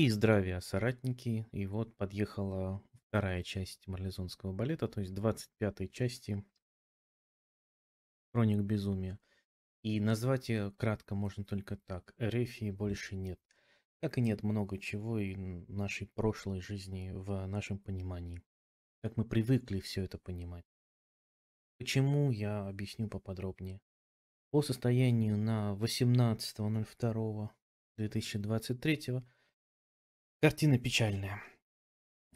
И здравия, соратники. И вот подъехала вторая часть марлезонского балета, то есть 25-й части Хроник безумия. И назвать ее кратко можно только так. Рефи больше нет. Как и нет много чего и нашей прошлой жизни в нашем понимании. Как мы привыкли все это понимать. Почему, я объясню поподробнее. По состоянию на 18.02.2023 Картина печальная.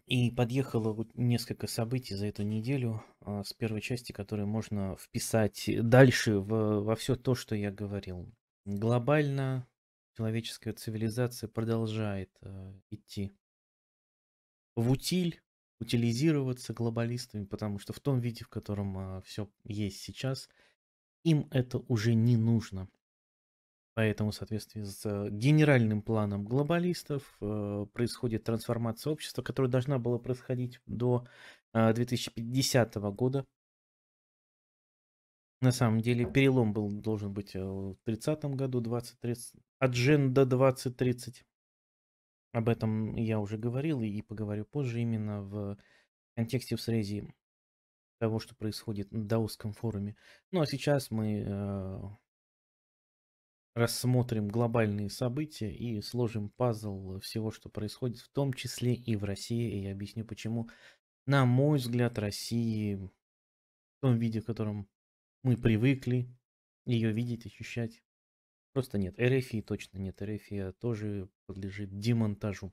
И подъехало несколько событий за эту неделю а, с первой части, которые можно вписать дальше в, во все то, что я говорил. Глобально человеческая цивилизация продолжает а, идти в утиль, утилизироваться глобалистами, потому что в том виде, в котором а, все есть сейчас, им это уже не нужно. Поэтому, в соответствии с э, генеральным планом глобалистов, э, происходит трансформация общества, которая должна была происходить до 2050 э, года. На самом деле перелом был, должен быть в 30 году, 2030, Адженда 2030. Об этом я уже говорил и поговорю позже именно в контексте в срезе того, что происходит на Даосском форуме. Ну а сейчас мы рассмотрим глобальные события и сложим пазл всего, что происходит, в том числе и в России. И я объясню, почему, на мой взгляд, России в том виде, в котором мы привыкли ее видеть, ощущать, просто нет. РФИ точно нет. РФИ тоже подлежит демонтажу.